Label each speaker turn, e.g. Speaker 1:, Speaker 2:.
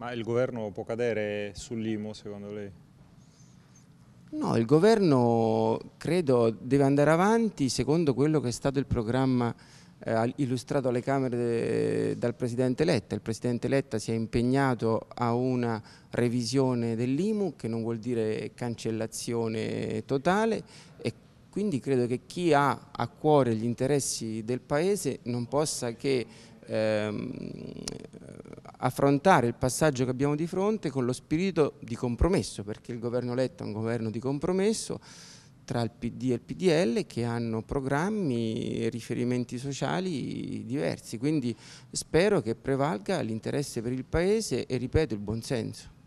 Speaker 1: Ma il governo può cadere sull'IMU secondo lei?
Speaker 2: No, il governo credo deve andare avanti secondo quello che è stato il programma eh, illustrato alle Camere de, eh, dal Presidente Letta. Il Presidente Letta si è impegnato a una revisione dell'IMU che non vuol dire cancellazione totale e quindi credo che chi ha a cuore gli interessi del Paese non possa che ehm, affrontare il passaggio che abbiamo di fronte con lo spirito di compromesso, perché il governo Letta è un governo di compromesso tra il PD e il PDL che hanno programmi e riferimenti sociali diversi, quindi spero che prevalga l'interesse per il Paese e ripeto il buonsenso.